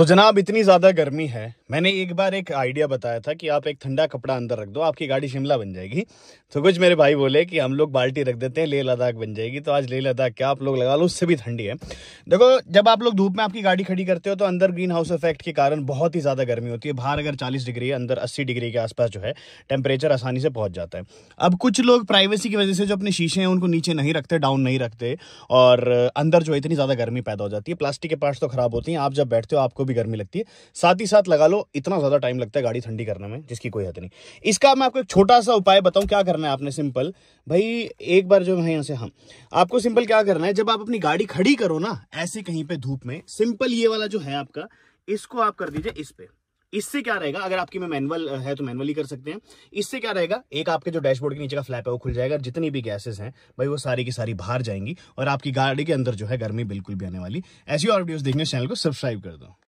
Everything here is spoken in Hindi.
तो जनाब इतनी ज़्यादा गर्मी है मैंने एक बार एक आइडिया बताया था कि आप एक ठंडा कपड़ा अंदर रख दो आपकी गाड़ी शिमला बन जाएगी तो कुछ मेरे भाई बोले कि हम लोग बाल्टी रख देते हैं लेह लद्दाख बन जाएगी तो आज लेह लद्दाख क्या आप लोग लगा लो उससे भी ठंडी है देखो जब आप लोग धूप में आपकी गाड़ी खड़ी करते हो तो अंदर ग्रीन हाउस इफेक्ट के कारण बहुत ही ज़्यादा गर्मी होती है बाहर अगर चालीस डिग्री है अंदर अस्सी डिग्री के आसपास जो है टेम्परेचर आसानी से पहुँच जाता है अब कुछ लोग प्राइवेसी की वजह से जो अपने शीशे हैं उनको नीचे नहीं रखते डाउन नहीं रखते और अंदर जो है इतनी ज़्यादा गर्मी पैदा हो जाती है प्लास्टिक के पार्ट्स तो खराब होती हैं आप जब बैठते हो आपको भी गर्मी लगती है साथ ही साथ लगा लो इतना ज़्यादा टाइम लगता है गाड़ी ठंडी करने में जिसकी कोई हद नहीं इसका मैं आपको एक छोटा सा उपाय बताऊं क्या करना है आपने सिंपल भाई एक बार जो है यहाँ से हम आपको सिंपल क्या करना है जब आप अपनी गाड़ी खड़ी करो ना ऐसे कहीं पे धूप में सिंपल ये वाला जो है आपका इसको आप कर दीजिए इस पे इससे क्या रहेगा अगर आपकी में मैनुअल है तो मैनुअली कर सकते हैं इससे क्या रहेगा एक आपके जो डैशबोर्ड के नीचे का फ्लैप है वो खुल जाएगा जितनी भी गैसेस हैं भाई वो सारी की सारी बाहर जाएंगी और आपकी गाड़ी के अंदर जो है गर्मी बिल्कुल भी आने वाली ऐसी और वीडियोस देखने चैनल को सब्सक्राइब कर दो